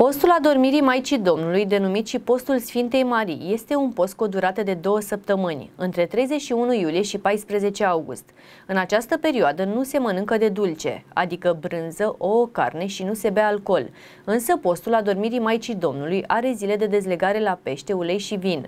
Postul adormirii Maicii Domnului, denumit și postul Sfintei Marii, este un post cu o durată de două săptămâni, între 31 iulie și 14 august. În această perioadă nu se mănâncă de dulce, adică brânză, ouă, carne și nu se bea alcool. Însă postul adormirii Maicii Domnului are zile de dezlegare la pește, ulei și vin.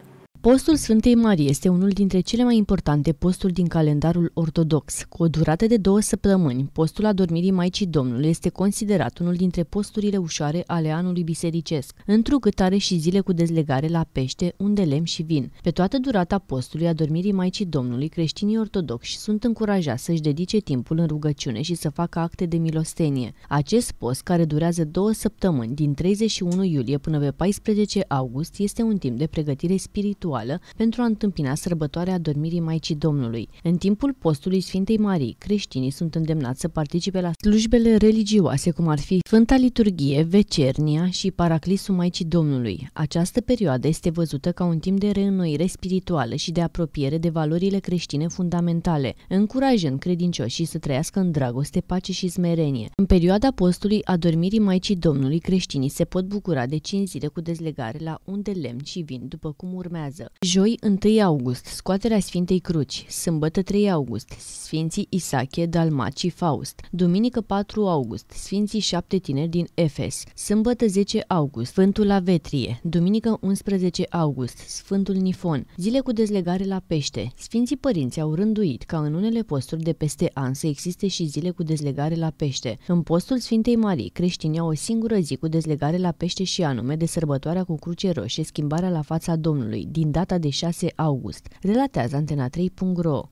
Postul Sfântei Marie este unul dintre cele mai importante posturi din calendarul ortodox. Cu o durată de două săptămâni, postul adormirii Maicii Domnului este considerat unul dintre posturile ușoare ale anului bisericesc, întrucât are și zile cu dezlegare la pește, unde lemn și vin. Pe toată durata postului adormirii Maicii Domnului, creștinii ortodoxi sunt încurajați să-și dedice timpul în rugăciune și să facă acte de milostenie. Acest post, care durează două săptămâni, din 31 iulie până pe 14 august, este un timp de pregătire spirituală spirituală pentru a întâmpina sărbătoarea adormirii Maicii Domnului. În timpul postului Sfintei Marii, creștinii sunt îndemnați să participe la slujbele religioase, cum ar fi Sfânta Liturghie, Vecernia și Paraclisul Maicii Domnului. Această perioadă este văzută ca un timp de reînnoire spirituală și de apropiere de valorile creștine fundamentale, încurajând credincioșii să trăiască în dragoste, pace și smerenie. În perioada postului adormirii Maicii Domnului, creștinii se pot bucura de 5 zile cu dezlegare la unde lemn și vin, după cum urmează urmează. Joi 1 august, scoaterea Sfintei Cruci, sâmbătă 3 august, Sfinții Isache, Dalmat și Faust, duminică 4 august, Sfinții șapte tineri din Efes, sâmbătă 10 august, Sfântul la Vetrie, duminică 11 august, Sfântul Nifon, zile cu dezlegare la pește. Sfinții părinți au rânduit ca în unele posturi de peste an să existe și zile cu dezlegare la pește. În postul Sfintei Marii, creștinii au o singură zi cu dezlegare la pește și anume de sărbătoarea cu cruce roșie, schimbarea la fața Domnului, din data de 6 august, relatează Antena3.ro.